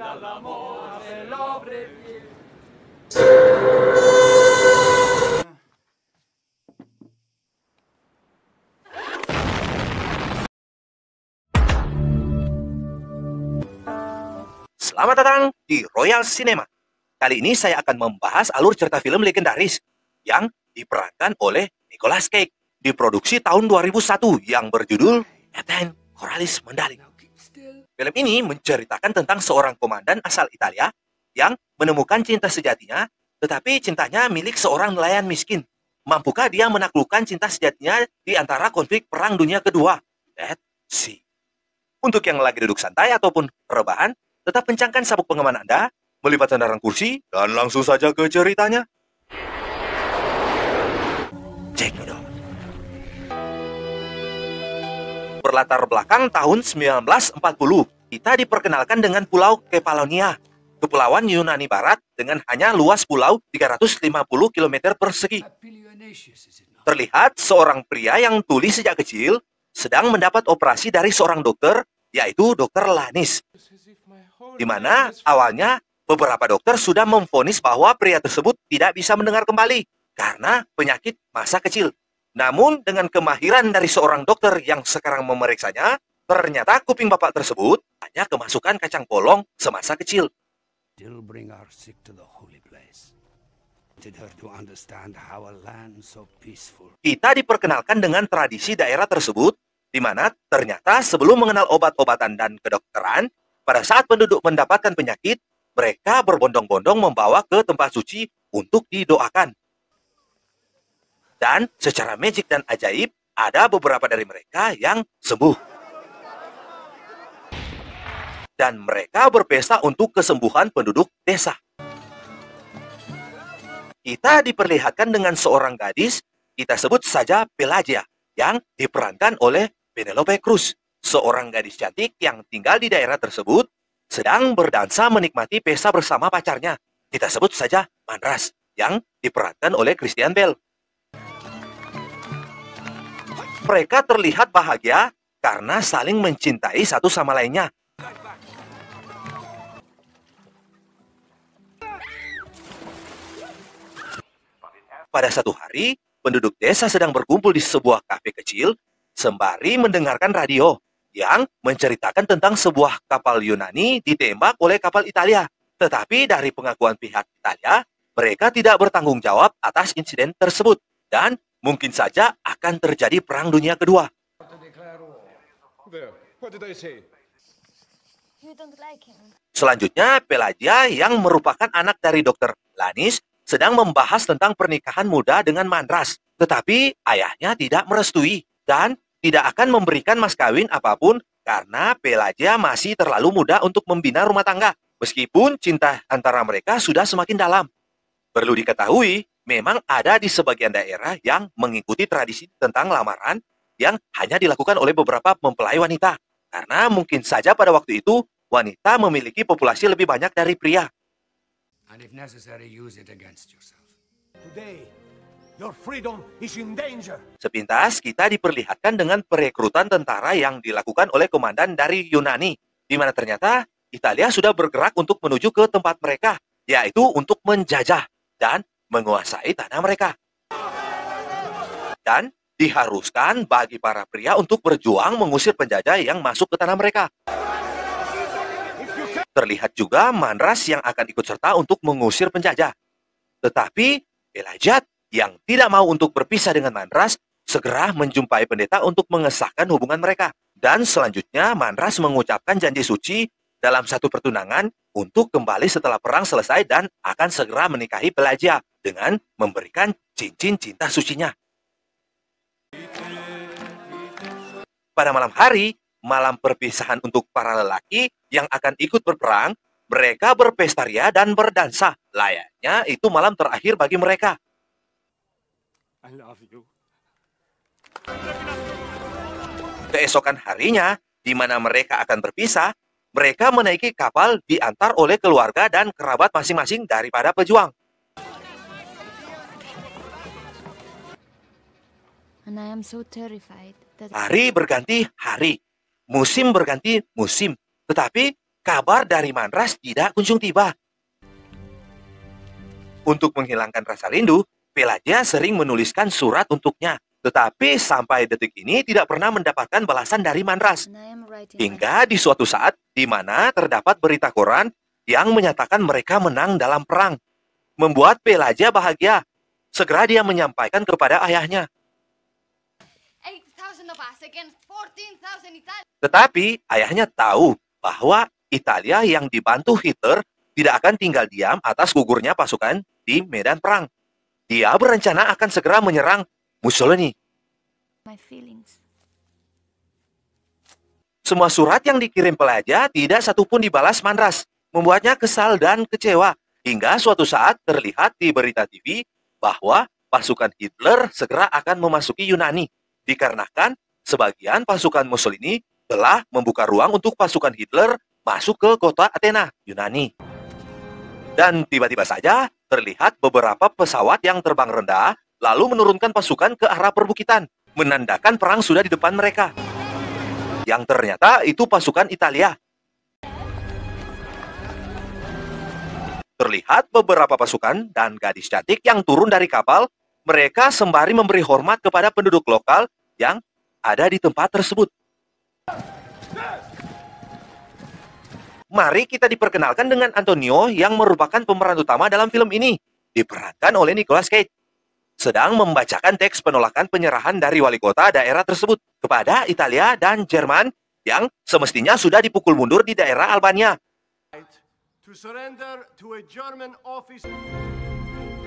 Selamat datang di Royal Cinema. Kali ini saya akan membahas alur cerita film legendaris yang diperankan oleh Nicolas Cage di produksi tahun 2001 yang berjudul Ethan Coralis Mendaling. Film ini menceritakan tentang seorang komandan asal Italia yang menemukan cinta sejatinya, tetapi cintanya milik seorang nelayan miskin. Mampukah dia menaklukkan cinta sejatinya di antara konflik Perang Dunia Kedua? Let's see. Untuk yang lagi duduk santai ataupun rebahan, tetap kencangkan sabuk pengaman Anda, melipat sandaran kursi, dan langsung saja ke ceritanya. Check it out. berlatar belakang tahun 1940. Kita diperkenalkan dengan Pulau Kepalonia, kepulauan Yunani Barat dengan hanya luas pulau 350 km persegi. Terlihat seorang pria yang tuli sejak kecil sedang mendapat operasi dari seorang dokter, yaitu dokter Lanis. Di mana awalnya beberapa dokter sudah memfonis bahwa pria tersebut tidak bisa mendengar kembali karena penyakit masa kecil. Namun dengan kemahiran dari seorang dokter yang sekarang memeriksanya, ternyata kuping bapak tersebut hanya kemasukan kacang polong semasa kecil. Kita diperkenalkan dengan tradisi daerah tersebut, di mana ternyata sebelum mengenal obat-obatan dan kedokteran, pada saat penduduk mendapatkan penyakit, mereka berbondong-bondong membawa ke tempat suci untuk didoakan. Dan secara magic dan ajaib, ada beberapa dari mereka yang sembuh. Dan mereka berpesta untuk kesembuhan penduduk desa. Kita diperlihatkan dengan seorang gadis, kita sebut saja Pelagia, yang diperankan oleh Penelope Cruz, seorang gadis cantik yang tinggal di daerah tersebut, sedang berdansa menikmati pesta bersama pacarnya. Kita sebut saja Manras, yang diperankan oleh Christian Bell mereka terlihat bahagia karena saling mencintai satu sama lainnya. Pada satu hari, penduduk desa sedang berkumpul di sebuah kafe kecil sembari mendengarkan radio yang menceritakan tentang sebuah kapal Yunani ditembak oleh kapal Italia. Tetapi dari pengakuan pihak Italia, mereka tidak bertanggung jawab atas insiden tersebut dan mungkin saja akan terjadi Perang Dunia Kedua. Selanjutnya, Pelagia yang merupakan anak dari dokter Lanis sedang membahas tentang pernikahan muda dengan Mandras. Tetapi ayahnya tidak merestui dan tidak akan memberikan mas kawin apapun karena Pelagia masih terlalu muda untuk membina rumah tangga. Meskipun cinta antara mereka sudah semakin dalam. Perlu diketahui, memang ada di sebagian daerah yang mengikuti tradisi tentang lamaran yang hanya dilakukan oleh beberapa mempelai wanita. Karena mungkin saja pada waktu itu wanita memiliki populasi lebih banyak dari pria. Sepintas kita diperlihatkan dengan perekrutan tentara yang dilakukan oleh komandan dari Yunani, di mana ternyata Italia sudah bergerak untuk menuju ke tempat mereka, yaitu untuk menjajah. Dan menguasai tanah mereka. Dan diharuskan bagi para pria untuk berjuang mengusir penjajah yang masuk ke tanah mereka. Terlihat juga Manras yang akan ikut serta untuk mengusir penjajah. Tetapi Elajat yang tidak mau untuk berpisah dengan Manras segera menjumpai pendeta untuk mengesahkan hubungan mereka. Dan selanjutnya Manras mengucapkan janji suci dalam satu pertunangan untuk kembali setelah perang selesai dan akan segera menikahi pelajar dengan memberikan cincin cinta sucinya. Pada malam hari, malam perpisahan untuk para lelaki yang akan ikut berperang, mereka berpesta dan berdansa. Layaknya itu malam terakhir bagi mereka. I love you. Keesokan harinya, di mana mereka akan berpisah, mereka menaiki kapal diantar oleh keluarga dan kerabat masing-masing daripada pejuang. Hari berganti hari, musim berganti musim, tetapi kabar dari Manras tidak kunjung tiba. Untuk menghilangkan rasa rindu, Peladia sering menuliskan surat untuknya tetapi sampai detik ini tidak pernah mendapatkan balasan dari Manras. Hingga di suatu saat di mana terdapat berita koran yang menyatakan mereka menang dalam perang. Membuat Pelaja bahagia. Segera dia menyampaikan kepada ayahnya. Tetapi ayahnya tahu bahwa Italia yang dibantu Hitler tidak akan tinggal diam atas gugurnya pasukan di medan perang. Dia berencana akan segera menyerang Mussolini. Semua surat yang dikirim pelajar tidak satupun dibalas Manras, membuatnya kesal dan kecewa. Hingga suatu saat terlihat di berita TV bahwa pasukan Hitler segera akan memasuki Yunani. Dikarenakan sebagian pasukan Mussolini telah membuka ruang untuk pasukan Hitler masuk ke kota Athena, Yunani. Dan tiba-tiba saja terlihat beberapa pesawat yang terbang rendah lalu menurunkan pasukan ke arah perbukitan, menandakan perang sudah di depan mereka. Yang ternyata itu pasukan Italia. Terlihat beberapa pasukan dan gadis cantik yang turun dari kapal, mereka sembari memberi hormat kepada penduduk lokal yang ada di tempat tersebut. Mari kita diperkenalkan dengan Antonio yang merupakan pemeran utama dalam film ini, diperankan oleh Nicolas Cage sedang membacakan teks penolakan penyerahan dari wali kota daerah tersebut kepada Italia dan Jerman yang semestinya sudah dipukul mundur di daerah Albania.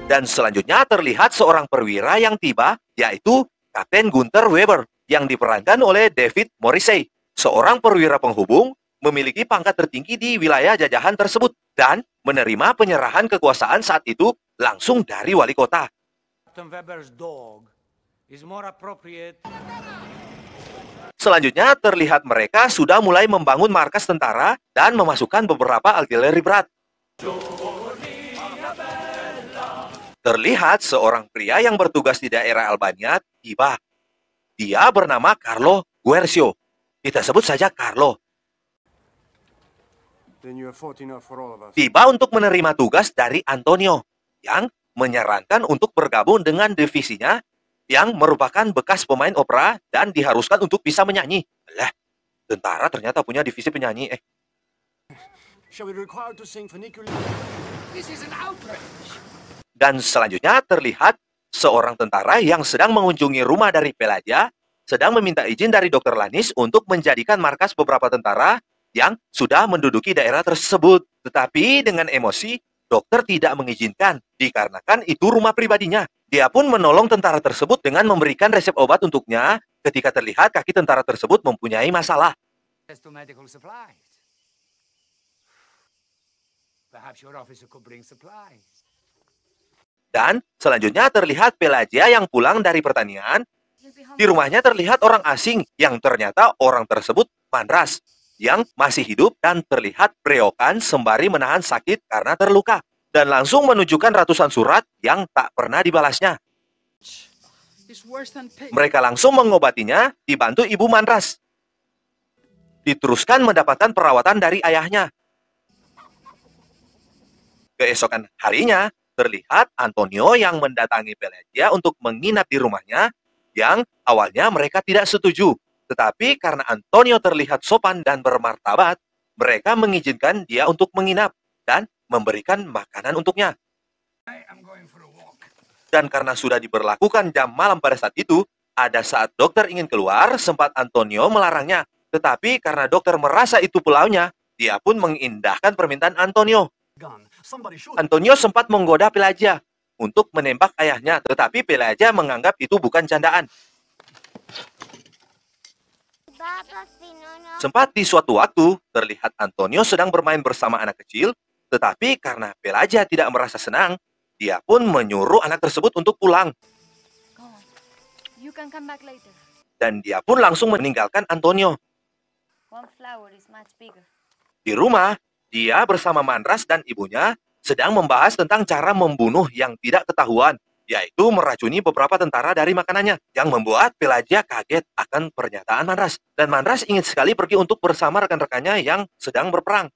Dan selanjutnya terlihat seorang perwira yang tiba, yaitu Kapten Gunther Weber, yang diperankan oleh David Morrissey, seorang perwira penghubung memiliki pangkat tertinggi di wilayah jajahan tersebut dan menerima penyerahan kekuasaan saat itu langsung dari wali kota. Captain Weber's dog is more appropriate. Selanjutnya terlihat mereka sudah mulai membangun markas tentara dan memasukkan beberapa artileri berat. Terlihat seorang pria yang bertugas di daerah Albania tiba. Dia bernama Carlo Guercio. Kita sebut saja Carlo. Tiba untuk menerima tugas dari Antonio yang menyarankan untuk bergabung dengan divisinya yang merupakan bekas pemain opera dan diharuskan untuk bisa menyanyi. Lah, tentara ternyata punya divisi penyanyi. Eh. Dan selanjutnya terlihat seorang tentara yang sedang mengunjungi rumah dari Pelaja sedang meminta izin dari Dr. Lanis untuk menjadikan markas beberapa tentara yang sudah menduduki daerah tersebut. Tetapi dengan emosi, Dokter tidak mengizinkan, dikarenakan itu rumah pribadinya. Dia pun menolong tentara tersebut dengan memberikan resep obat untuknya ketika terlihat kaki tentara tersebut mempunyai masalah. Dan selanjutnya terlihat Pelagia yang pulang dari pertanian. Di rumahnya terlihat orang asing yang ternyata orang tersebut Manras yang masih hidup dan terlihat preokan sembari menahan sakit karena terluka dan langsung menunjukkan ratusan surat yang tak pernah dibalasnya. Mereka langsung mengobatinya dibantu ibu Manras. Diteruskan mendapatkan perawatan dari ayahnya. Keesokan harinya, terlihat Antonio yang mendatangi Pelagia untuk menginap di rumahnya yang awalnya mereka tidak setuju. Tetapi karena Antonio terlihat sopan dan bermartabat, mereka mengizinkan dia untuk menginap dan memberikan makanan untuknya. Dan karena sudah diberlakukan jam malam pada saat itu, ada saat dokter ingin keluar, sempat Antonio melarangnya. Tetapi karena dokter merasa itu pulaunya, dia pun mengindahkan permintaan Antonio. Antonio sempat menggoda Pelaja untuk menembak ayahnya, tetapi Pelaja menganggap itu bukan candaan. Sempat di suatu waktu terlihat Antonio sedang bermain bersama anak kecil, tetapi karena Pelaja tidak merasa senang, dia pun menyuruh anak tersebut untuk pulang. Dan dia pun langsung meninggalkan Antonio. Di rumah, dia bersama Manras dan ibunya sedang membahas tentang cara membunuh yang tidak ketahuan yaitu meracuni beberapa tentara dari makanannya yang membuat Pelagia kaget akan pernyataan Manras. Dan Manras ingin sekali pergi untuk bersama rekan-rekannya yang sedang berperang.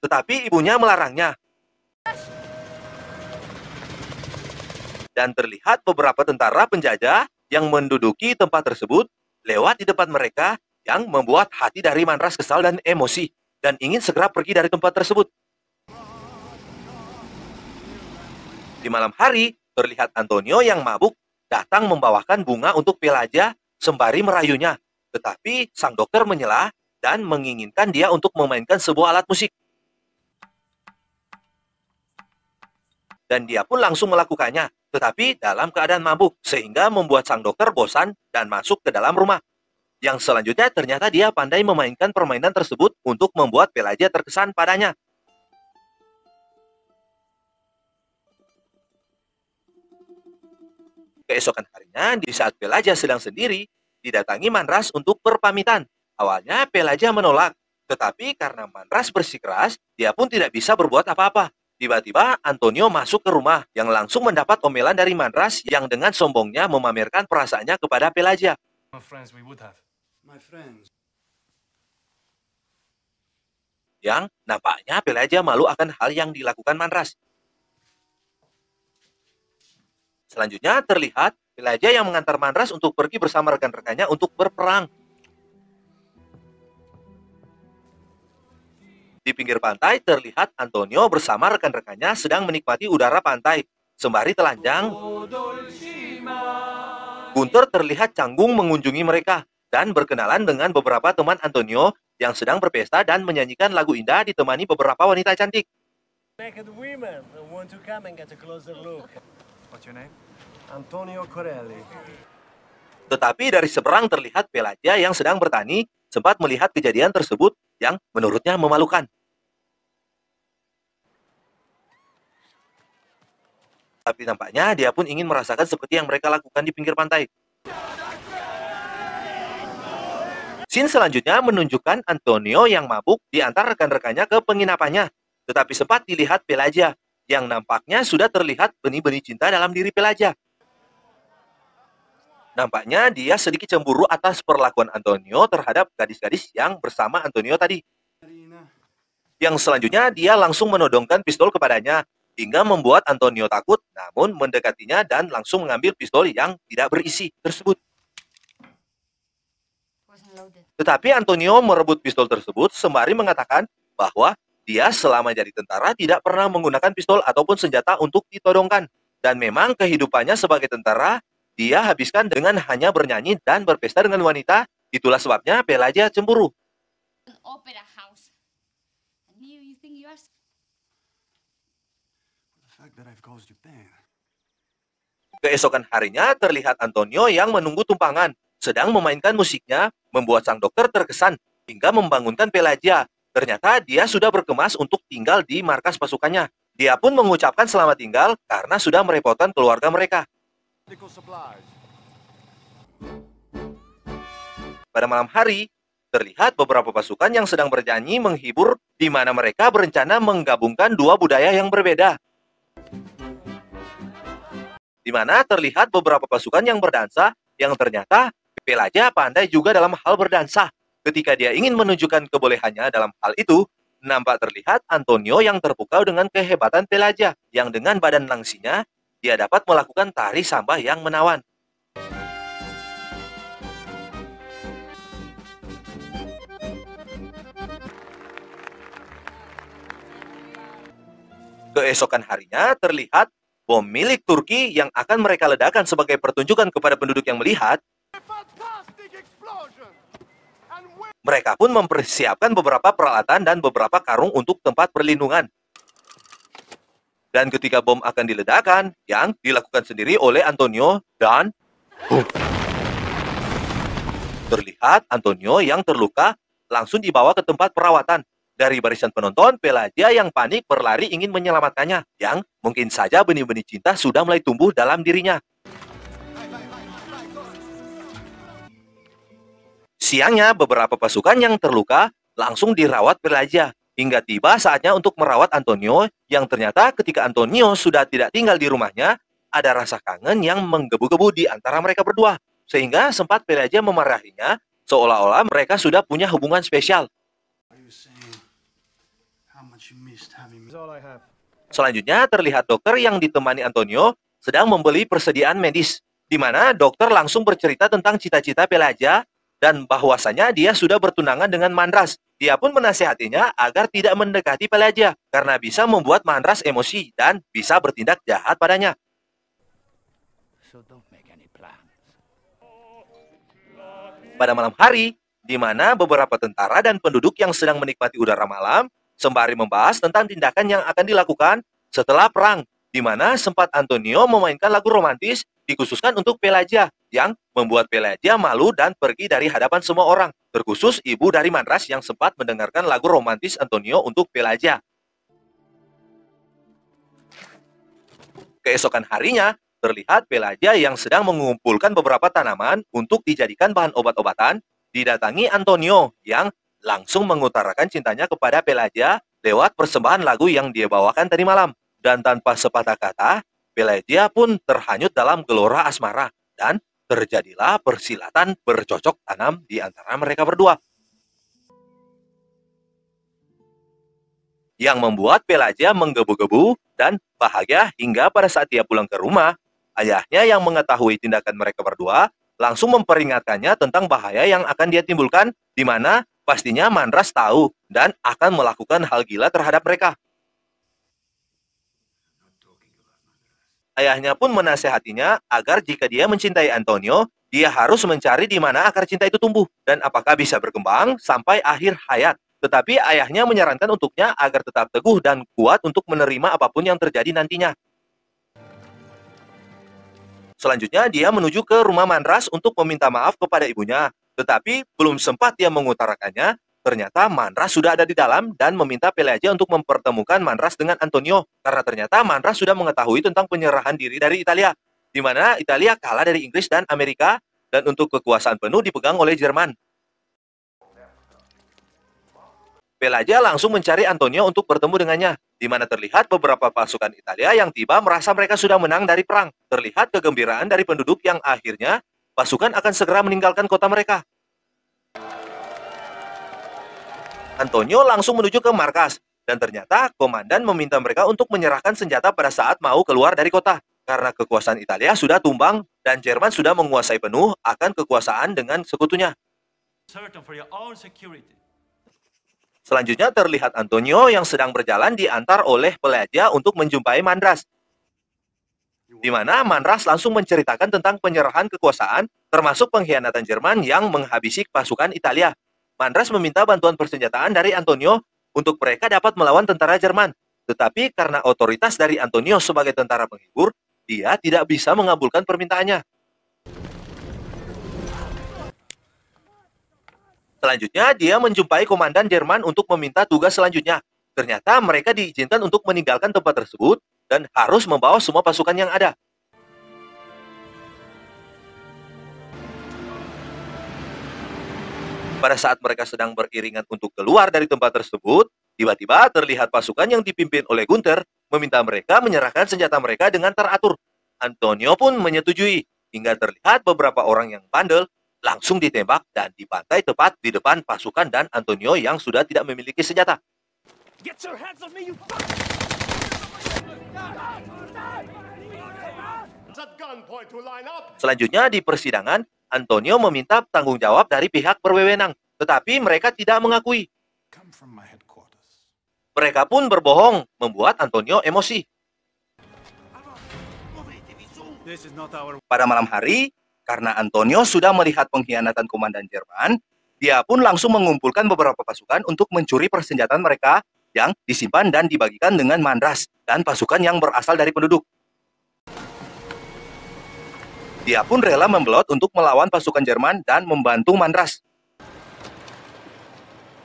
Tetapi ibunya melarangnya. Dan terlihat beberapa tentara penjajah yang menduduki tempat tersebut lewat di depan mereka yang membuat hati dari Manras kesal dan emosi dan ingin segera pergi dari tempat tersebut. Di malam hari, terlihat Antonio yang mabuk datang membawakan bunga untuk Pelaja sembari merayunya. Tetapi sang dokter menyela dan menginginkan dia untuk memainkan sebuah alat musik. Dan dia pun langsung melakukannya, tetapi dalam keadaan mabuk, sehingga membuat sang dokter bosan dan masuk ke dalam rumah. Yang selanjutnya ternyata dia pandai memainkan permainan tersebut untuk membuat Pelaja terkesan padanya. Keesokan harinya, di saat Pelaja sedang sendiri, didatangi Manras untuk berpamitan. Awalnya Pelaja menolak, tetapi karena Manras bersikeras, dia pun tidak bisa berbuat apa-apa. Tiba-tiba Antonio masuk ke rumah yang langsung mendapat omelan dari Manras yang dengan sombongnya memamerkan perasaannya kepada Pelaja. Yang nampaknya Pelaja malu akan hal yang dilakukan Manras. Selanjutnya terlihat Jelajah yang mengantar Manras untuk pergi bersama rekan-rekannya untuk berperang. Di pinggir pantai terlihat Antonio bersama rekan-rekannya sedang menikmati udara pantai sembari telanjang. Gunter terlihat canggung mengunjungi mereka dan berkenalan dengan beberapa teman Antonio yang sedang berpesta dan menyanyikan lagu indah ditemani beberapa wanita cantik. What's your name? Antonio Corelli. Tetapi dari seberang terlihat Pelaja yang sedang bertani sempat melihat kejadian tersebut yang menurutnya memalukan. Tapi nampaknya dia pun ingin merasakan seperti yang mereka lakukan di pinggir pantai. Scene selanjutnya menunjukkan Antonio yang mabuk diantar rekan-rekannya ke penginapannya. Tetapi sempat dilihat Pelaja yang nampaknya sudah terlihat benih-benih cinta dalam diri pelajar. Nampaknya dia sedikit cemburu atas perlakuan Antonio terhadap gadis-gadis yang bersama Antonio tadi. Yang selanjutnya, dia langsung menodongkan pistol kepadanya hingga membuat Antonio takut, namun mendekatinya dan langsung mengambil pistol yang tidak berisi tersebut. Tetapi Antonio merebut pistol tersebut sembari mengatakan bahwa dia selama jadi tentara tidak pernah menggunakan pistol ataupun senjata untuk ditodongkan. Dan memang kehidupannya sebagai tentara, dia habiskan dengan hanya bernyanyi dan berpesta dengan wanita. Itulah sebabnya Pelaja cemburu. Keesokan harinya terlihat Antonio yang menunggu tumpangan, sedang memainkan musiknya, membuat sang dokter terkesan hingga membangunkan Pelaja. Ternyata dia sudah berkemas untuk tinggal di markas pasukannya. Dia pun mengucapkan selamat tinggal karena sudah merepotkan keluarga mereka. Pada malam hari, terlihat beberapa pasukan yang sedang bernyanyi menghibur di mana mereka berencana menggabungkan dua budaya yang berbeda. Di mana terlihat beberapa pasukan yang berdansa yang ternyata Pelaja pandai juga dalam hal berdansa. Ketika dia ingin menunjukkan kebolehannya dalam hal itu, nampak terlihat Antonio yang terpukau dengan kehebatan Pelaja yang dengan badan langsinya dia dapat melakukan tari samba yang menawan. Keesokan harinya terlihat bom milik Turki yang akan mereka ledakan sebagai pertunjukan kepada penduduk yang melihat Mereka pun mempersiapkan beberapa peralatan dan beberapa karung untuk tempat perlindungan. Dan ketika bom akan diledakkan, yang dilakukan sendiri oleh Antonio dan... Oh. Terlihat Antonio yang terluka langsung dibawa ke tempat perawatan. Dari barisan penonton, Pelagia yang panik berlari ingin menyelamatkannya, yang mungkin saja benih-benih cinta sudah mulai tumbuh dalam dirinya. Siangnya, beberapa pasukan yang terluka langsung dirawat belajar hingga tiba saatnya untuk merawat Antonio yang ternyata ketika Antonio sudah tidak tinggal di rumahnya, ada rasa kangen yang menggebu-gebu di antara mereka berdua. Sehingga sempat Pelaja memarahinya seolah-olah mereka sudah punya hubungan spesial. Selanjutnya terlihat dokter yang ditemani Antonio sedang membeli persediaan medis, di mana dokter langsung bercerita tentang cita-cita Pelaja dan bahwasanya dia sudah bertunangan dengan Mandras. Dia pun menasihatinya agar tidak mendekati Pelaja karena bisa membuat Mandras emosi dan bisa bertindak jahat padanya. Pada malam hari, di mana beberapa tentara dan penduduk yang sedang menikmati udara malam sembari membahas tentang tindakan yang akan dilakukan setelah perang, di mana sempat Antonio memainkan lagu romantis dikhususkan untuk Pelaja yang membuat Pelagia malu dan pergi dari hadapan semua orang, terkhusus ibu dari Madras yang sempat mendengarkan lagu romantis Antonio untuk Pelaja. Keesokan harinya, terlihat Pelaja yang sedang mengumpulkan beberapa tanaman untuk dijadikan bahan obat-obatan, didatangi Antonio yang langsung mengutarakan cintanya kepada Pelaja lewat persembahan lagu yang dia bawakan tadi malam. Dan tanpa sepatah kata, Pelaja pun terhanyut dalam gelora asmara dan terjadilah persilatan bercocok tanam di antara mereka berdua. Yang membuat Pelaja menggebu-gebu dan bahagia hingga pada saat dia pulang ke rumah, ayahnya yang mengetahui tindakan mereka berdua langsung memperingatkannya tentang bahaya yang akan dia timbulkan, di mana pastinya Manras tahu dan akan melakukan hal gila terhadap mereka. Ayahnya pun menasehatinya agar jika dia mencintai Antonio, dia harus mencari di mana akar cinta itu tumbuh dan apakah bisa berkembang sampai akhir hayat. Tetapi ayahnya menyarankan untuknya agar tetap teguh dan kuat untuk menerima apapun yang terjadi nantinya. Selanjutnya, dia menuju ke rumah Manras untuk meminta maaf kepada ibunya. Tetapi belum sempat dia mengutarakannya, Ternyata Manras sudah ada di dalam dan meminta Pelaja untuk mempertemukan Manras dengan Antonio karena ternyata Manras sudah mengetahui tentang penyerahan diri dari Italia, di mana Italia kalah dari Inggris dan Amerika dan untuk kekuasaan penuh dipegang oleh Jerman. Pelaja langsung mencari Antonio untuk bertemu dengannya, di mana terlihat beberapa pasukan Italia yang tiba merasa mereka sudah menang dari perang. Terlihat kegembiraan dari penduduk yang akhirnya pasukan akan segera meninggalkan kota mereka. Antonio langsung menuju ke markas. Dan ternyata komandan meminta mereka untuk menyerahkan senjata pada saat mau keluar dari kota. Karena kekuasaan Italia sudah tumbang dan Jerman sudah menguasai penuh akan kekuasaan dengan sekutunya. Selanjutnya terlihat Antonio yang sedang berjalan diantar oleh pelajar untuk menjumpai Mandras. Di mana Mandras langsung menceritakan tentang penyerahan kekuasaan, termasuk pengkhianatan Jerman yang menghabisi pasukan Italia. Mandras meminta bantuan persenjataan dari Antonio untuk mereka dapat melawan tentara Jerman. Tetapi karena otoritas dari Antonio sebagai tentara penghibur, dia tidak bisa mengabulkan permintaannya. Selanjutnya, dia menjumpai komandan Jerman untuk meminta tugas selanjutnya. Ternyata mereka diizinkan untuk meninggalkan tempat tersebut dan harus membawa semua pasukan yang ada. Pada saat mereka sedang beriringan untuk keluar dari tempat tersebut, tiba-tiba terlihat pasukan yang dipimpin oleh Gunther meminta mereka menyerahkan senjata mereka dengan teratur. Antonio pun menyetujui, hingga terlihat beberapa orang yang bandel langsung ditembak dan dibantai tepat di depan pasukan dan Antonio yang sudah tidak memiliki senjata. Selanjutnya di persidangan, Antonio meminta tanggung jawab dari pihak berwenang, tetapi mereka tidak mengakui. Mereka pun berbohong, membuat Antonio emosi. Pada malam hari, karena Antonio sudah melihat pengkhianatan komandan Jerman, dia pun langsung mengumpulkan beberapa pasukan untuk mencuri persenjataan mereka yang disimpan dan dibagikan dengan mandras dan pasukan yang berasal dari penduduk. Dia pun rela membelot untuk melawan pasukan Jerman dan membantu Mandras.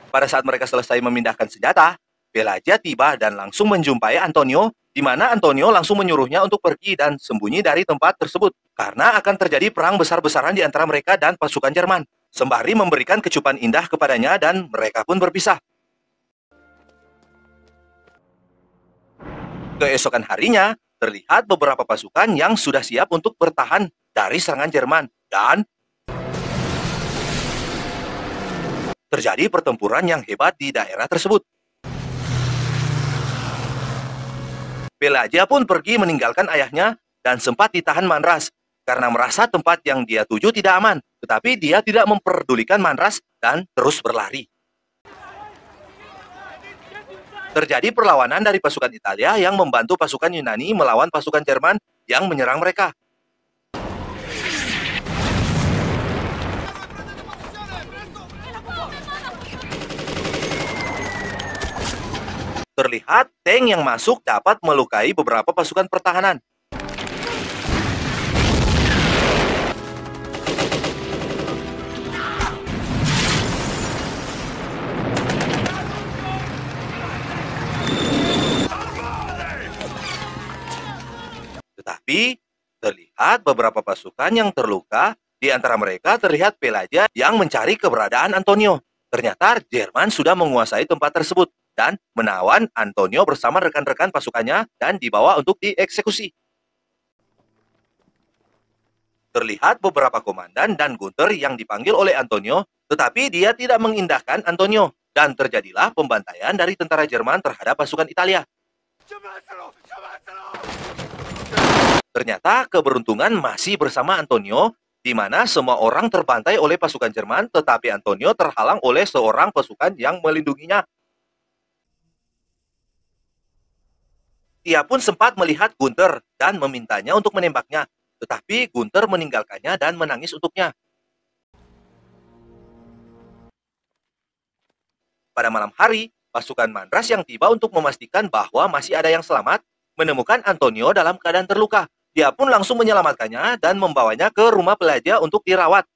Pada saat mereka selesai memindahkan senjata, Belaja tiba dan langsung menjumpai Antonio, di mana Antonio langsung menyuruhnya untuk pergi dan sembunyi dari tempat tersebut karena akan terjadi perang besar-besaran di antara mereka dan pasukan Jerman. Sembari memberikan kecupan indah kepadanya dan mereka pun berpisah. Keesokan harinya, terlihat beberapa pasukan yang sudah siap untuk bertahan dari serangan Jerman dan terjadi pertempuran yang hebat di daerah tersebut. Belaja pun pergi meninggalkan ayahnya dan sempat ditahan Manras karena merasa tempat yang dia tuju tidak aman, tetapi dia tidak memperdulikan Manras dan terus berlari. Terjadi perlawanan dari pasukan Italia yang membantu pasukan Yunani melawan pasukan Jerman yang menyerang mereka. Terlihat tank yang masuk dapat melukai beberapa pasukan pertahanan. Tetapi terlihat beberapa pasukan yang terluka, di antara mereka terlihat pelajar yang mencari keberadaan Antonio. Ternyata Jerman sudah menguasai tempat tersebut dan menawan Antonio bersama rekan-rekan pasukannya dan dibawa untuk dieksekusi. Terlihat beberapa komandan dan Gunter yang dipanggil oleh Antonio, tetapi dia tidak mengindahkan Antonio dan terjadilah pembantaian dari tentara Jerman terhadap pasukan Italia. Ternyata keberuntungan masih bersama Antonio, di mana semua orang terbantai oleh pasukan Jerman, tetapi Antonio terhalang oleh seorang pasukan yang melindunginya. Ia pun sempat melihat Gunter dan memintanya untuk menembaknya, tetapi Gunter meninggalkannya dan menangis untuknya. Pada malam hari, pasukan Mandras yang tiba untuk memastikan bahwa masih ada yang selamat menemukan Antonio dalam keadaan terluka. Dia pun langsung menyelamatkannya dan membawanya ke rumah pelajar untuk dirawat.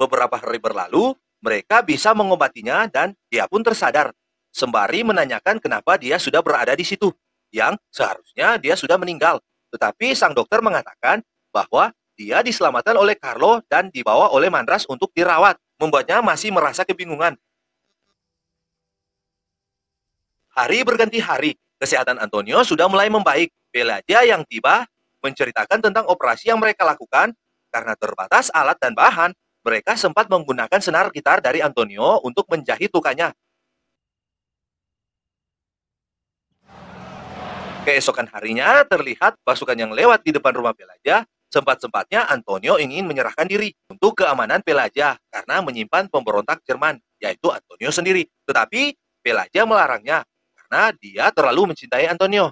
Beberapa hari berlalu, mereka bisa mengobatinya dan dia pun tersadar sembari menanyakan kenapa dia sudah berada di situ, yang seharusnya dia sudah meninggal. Tetapi sang dokter mengatakan bahwa dia diselamatkan oleh Carlo dan dibawa oleh Mandras untuk dirawat, membuatnya masih merasa kebingungan. Hari berganti hari, kesehatan Antonio sudah mulai membaik. Belaja yang tiba menceritakan tentang operasi yang mereka lakukan karena terbatas alat dan bahan. Mereka sempat menggunakan senar gitar dari Antonio untuk menjahit lukanya. Keesokan harinya terlihat pasukan yang lewat di depan rumah Pelaja. Sempat-sempatnya Antonio ingin menyerahkan diri untuk keamanan Pelaja karena menyimpan pemberontak Jerman, yaitu Antonio sendiri. Tetapi Pelaja melarangnya karena dia terlalu mencintai Antonio.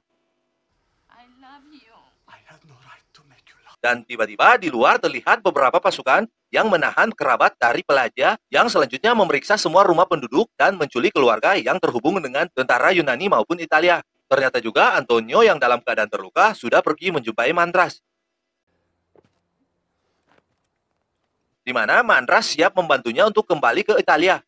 Dan tiba-tiba di luar terlihat beberapa pasukan yang menahan kerabat dari pelaja yang selanjutnya memeriksa semua rumah penduduk dan menculik keluarga yang terhubung dengan tentara Yunani maupun Italia. Ternyata juga Antonio yang dalam keadaan terluka sudah pergi menjumpai Mantras. Di mana Mantras siap membantunya untuk kembali ke Italia.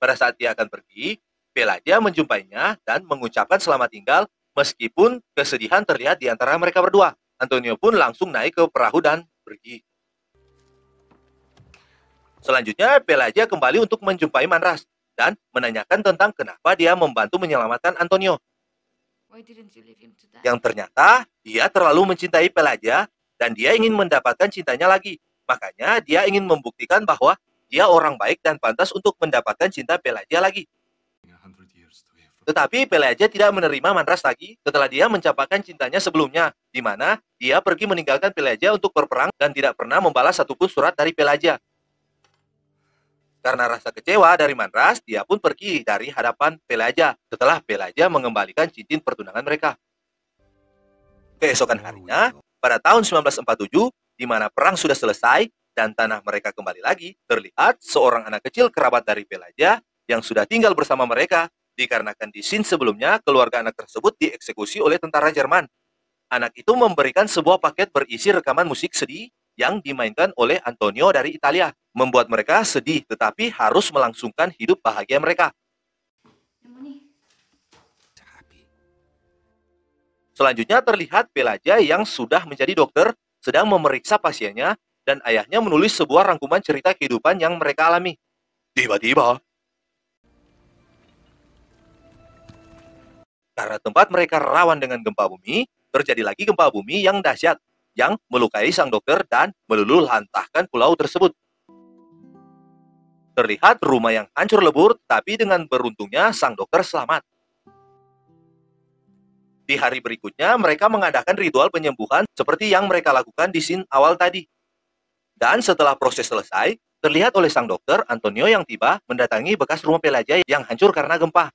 Pada saat dia akan pergi, Belaja menjumpainya dan mengucapkan selamat tinggal meskipun kesedihan terlihat di antara mereka berdua. Antonio pun langsung naik ke perahu dan pergi. Selanjutnya, Belaja kembali untuk menjumpai Mantras dan menanyakan tentang kenapa dia membantu menyelamatkan Antonio. Yang ternyata dia terlalu mencintai Pelaja dan dia ingin mendapatkan cintanya lagi. Makanya dia ingin membuktikan bahwa dia orang baik dan pantas untuk mendapatkan cinta Pelaja lagi. Tetapi Pelaja tidak menerima mantras lagi setelah dia mencapakan cintanya sebelumnya, di mana dia pergi meninggalkan Pelaja untuk berperang dan tidak pernah membalas satupun surat dari Pelaja. Karena rasa kecewa dari Manras, dia pun pergi dari hadapan Pelaja setelah Pelaja mengembalikan cincin pertunangan mereka. Keesokan harinya, pada tahun 1947, di mana perang sudah selesai dan tanah mereka kembali lagi, terlihat seorang anak kecil kerabat dari Pelaja yang sudah tinggal bersama mereka dikarenakan di scene sebelumnya keluarga anak tersebut dieksekusi oleh tentara Jerman. Anak itu memberikan sebuah paket berisi rekaman musik sedih yang dimainkan oleh Antonio dari Italia membuat mereka sedih, tetapi harus melangsungkan hidup bahagia mereka. Selanjutnya terlihat Pelaja yang sudah menjadi dokter sedang memeriksa pasiennya dan ayahnya menulis sebuah rangkuman cerita kehidupan yang mereka alami. Tiba-tiba, karena tempat mereka rawan dengan gempa bumi, terjadi lagi gempa bumi yang dahsyat yang melukai sang dokter dan meluluh lantahkan pulau tersebut. Terlihat rumah yang hancur lebur, tapi dengan beruntungnya sang dokter selamat. Di hari berikutnya, mereka mengadakan ritual penyembuhan seperti yang mereka lakukan di scene awal tadi. Dan setelah proses selesai, terlihat oleh sang dokter Antonio yang tiba mendatangi bekas rumah Pelaja yang hancur karena gempa.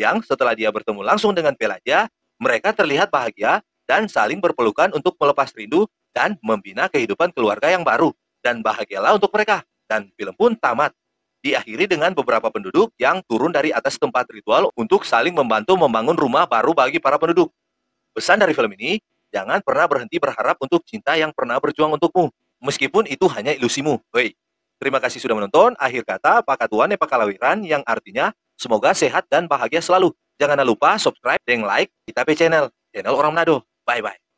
Yang setelah dia bertemu langsung dengan Pelaja, mereka terlihat bahagia dan saling berpelukan untuk melepas rindu dan membina kehidupan keluarga yang baru. Dan bahagialah untuk mereka. Dan film pun tamat diakhiri dengan beberapa penduduk yang turun dari atas tempat ritual untuk saling membantu membangun rumah baru bagi para penduduk. Pesan dari film ini, jangan pernah berhenti berharap untuk cinta yang pernah berjuang untukmu, meskipun itu hanya ilusimu. Hei, terima kasih sudah menonton. Akhir kata, Pakatuan pakalawiran yang artinya semoga sehat dan bahagia selalu. Jangan lupa subscribe, dan like kita di channel, channel orang nado Bye-bye.